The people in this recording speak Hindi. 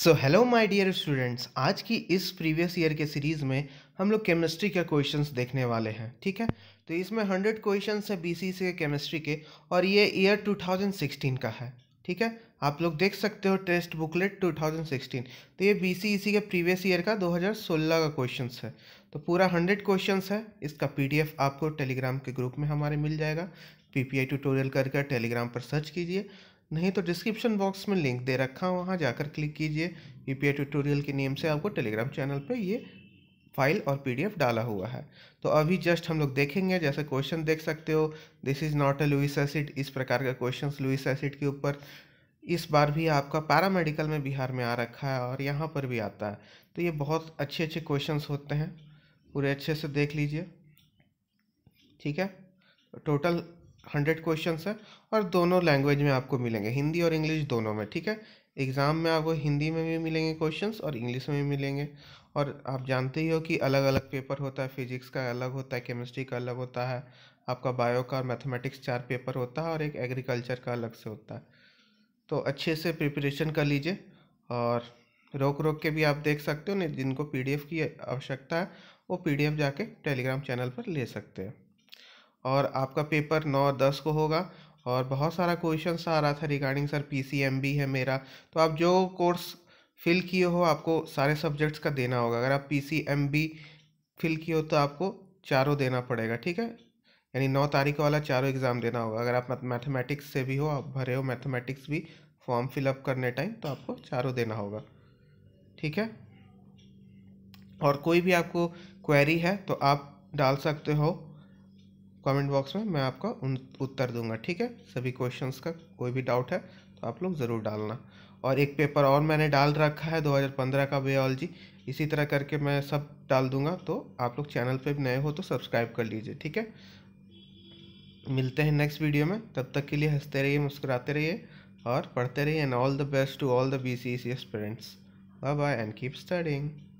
so hello my dear students आज की इस प्रीवियस ईयर के सीरीज़ में हम लोग केमिस्ट्री के क्वेश्चंस देखने वाले हैं ठीक है तो इसमें हंड्रेड क्वेश्चन है सी से केमिस्ट्री के और ये ईयर 2016 का है ठीक है आप लोग देख सकते हो टेस्ट बुकलेट 2016 तो ये बी सी सी के प्रीवियस ईयर का 2016 का क्वेश्चन है तो पूरा हंड्रेड क्वेश्चन है इसका एफ आपको टेलीग्राम के ग्रुप में हमारे मिल जाएगा पी आई ट्यूटोरियल कर टेलीग्राम पर सर्च कीजिए नहीं तो डिस्क्रिप्शन बॉक्स में लिंक दे रखा है वहाँ जाकर क्लिक कीजिए यू पी ट्यूटोरियल के नेम से आपको टेलीग्राम चैनल पर ये फाइल और पीडीएफ डाला हुआ है तो अभी जस्ट हम लोग देखेंगे जैसे क्वेश्चन देख सकते हो this is not a Lewis acid इस प्रकार का क्वेश्चन लुइस एसिड के ऊपर इस बार भी आपका पैरामेडिकल में बिहार में आ रखा है और यहाँ पर भी आता है तो ये बहुत अच्छे अच्छे क्वेश्चंस होते हैं पूरे अच्छे से देख लीजिए ठीक है टोटल हंड्रेड क्वेश्चन है और दोनों लैंग्वेज में आपको मिलेंगे हिंदी और इंग्लिश दोनों में ठीक है एग्ज़ाम में आपको हिंदी में भी मिलेंगे क्वेश्चन और इंग्लिश में भी मिलेंगे और आप जानते ही हो कि अलग अलग पेपर होता है फिजिक्स का अलग होता है केमिस्ट्री का अलग होता है आपका बायो का और मैथमेटिक्स चार पेपर होता है और एक एग्रीकल्चर का अलग से होता है तो अच्छे से प्रिपरेशन कर लीजिए और रोक रोक के भी आप देख सकते हो जिनको पीडीएफ की आवश्यकता है वो पीडीएफ जाके टेलीग्राम चैनल पर ले सकते हैं और आपका पेपर नौ दस को होगा और बहुत सारा क्वेश्चन आ रहा था रिगार्डिंग सर पी है मेरा तो आप जो कोर्स फिल किए हो आपको सारे सब्जेक्ट्स का देना होगा अगर आप बी फिल किए हो तो आपको चारों देना पड़ेगा ठीक है यानी नौ तारीख वाला चारों एग्ज़ाम देना होगा अगर आप मैथमेटिक्स से भी हो आप भरे हो मैथमेटिक्स भी फॉर्म फिलअप करने टाइम तो आपको चारों देना होगा ठीक है और कोई भी आपको क्वेरी है तो आप डाल सकते हो कमेंट बॉक्स में मैं आपका उत्तर दूंगा ठीक है सभी क्वेश्चंस का कोई भी डाउट है तो आप लोग ज़रूर डालना और एक पेपर और मैंने डाल रखा है 2015 का बायोलॉजी इसी तरह करके मैं सब डाल दूंगा तो आप लोग चैनल पर नए हो तो सब्सक्राइब कर लीजिए ठीक है मिलते हैं नेक्स्ट वीडियो में तब तक के लिए हंसते रहिए मुस्कुराते रहिए और पढ़ते रहिए and all the best to all the B C C S bye bye and keep studying